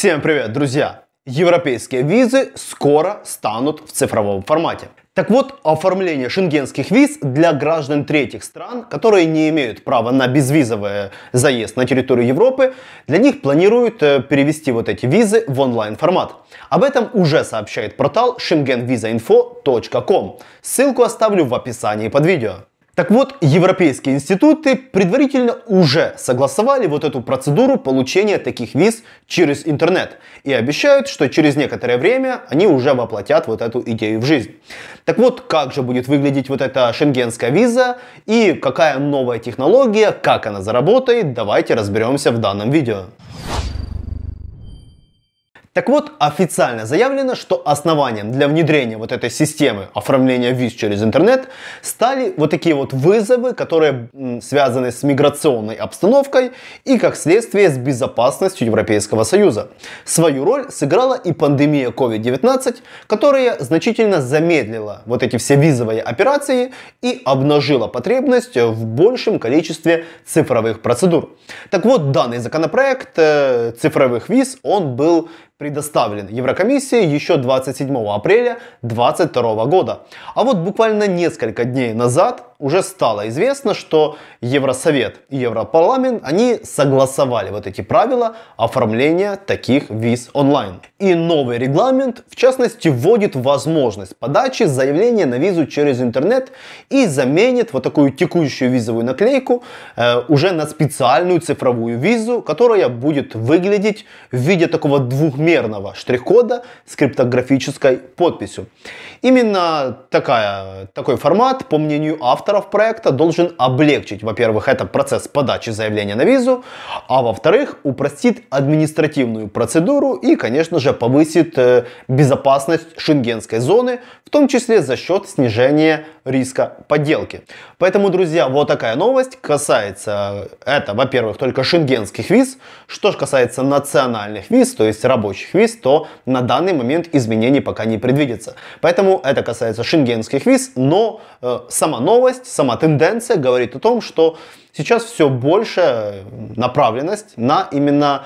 Всем привет, друзья! Европейские визы скоро станут в цифровом формате. Так вот, оформление шенгенских виз для граждан третьих стран, которые не имеют права на безвизовый заезд на территорию Европы, для них планируют э, перевести вот эти визы в онлайн формат. Об этом уже сообщает портал schengenvisainfo.com. Ссылку оставлю в описании под видео. Так вот, европейские институты предварительно уже согласовали вот эту процедуру получения таких виз через интернет и обещают, что через некоторое время они уже воплотят вот эту идею в жизнь. Так вот, как же будет выглядеть вот эта шенгенская виза и какая новая технология, как она заработает, давайте разберемся в данном видео. Так вот, официально заявлено, что основанием для внедрения вот этой системы оформления виз через интернет стали вот такие вот вызовы, которые связаны с миграционной обстановкой и, как следствие, с безопасностью Европейского Союза. Свою роль сыграла и пандемия COVID-19, которая значительно замедлила вот эти все визовые операции и обнажила потребность в большем количестве цифровых процедур. Так вот, данный законопроект э, цифровых виз, он был предоставлен Еврокомиссией еще 27 апреля 2022 года. А вот буквально несколько дней назад уже стало известно, что Евросовет и Европарламент, они согласовали вот эти правила оформления таких виз онлайн. И новый регламент, в частности, вводит возможность подачи заявления на визу через интернет и заменит вот такую текущую визовую наклейку э, уже на специальную цифровую визу, которая будет выглядеть в виде такого двухмерного штрих-кода с криптографической подписью. Именно такая, такой формат, по мнению автора, авторов проекта должен облегчить, во-первых, это процесс подачи заявления на визу, а во-вторых, упростит административную процедуру и, конечно же, повысит э, безопасность шенгенской зоны, в том числе за счет снижения риска подделки. Поэтому, друзья, вот такая новость касается э, это, во-первых, только шенгенских виз. Что же касается национальных виз, то есть рабочих виз, то на данный момент изменений пока не предвидится. Поэтому это касается шенгенских виз, но э, сама новость направленность, сама тенденция говорит о том, что сейчас все больше направленность на именно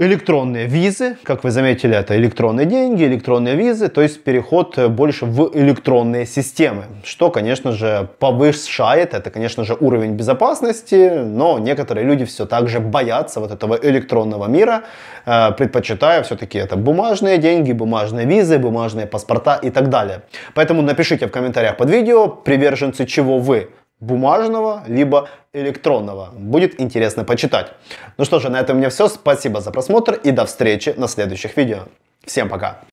электронные визы, как вы заметили, это электронные деньги, электронные визы, то есть переход э, больше в электронные системы, что, конечно же, повышает, это, конечно же, уровень безопасности, но некоторые люди все так же боятся вот этого электронного мира, э, предпочитая все-таки это бумажные деньги, бумажные визы, бумажные паспорта и так далее. Поэтому напишите в комментариях под видео, приверженцы чего вы, бумажного, либо электронного. Будет интересно почитать. Ну что же, на этом у меня все. Спасибо за просмотр и до встречи на следующих видео. Всем пока!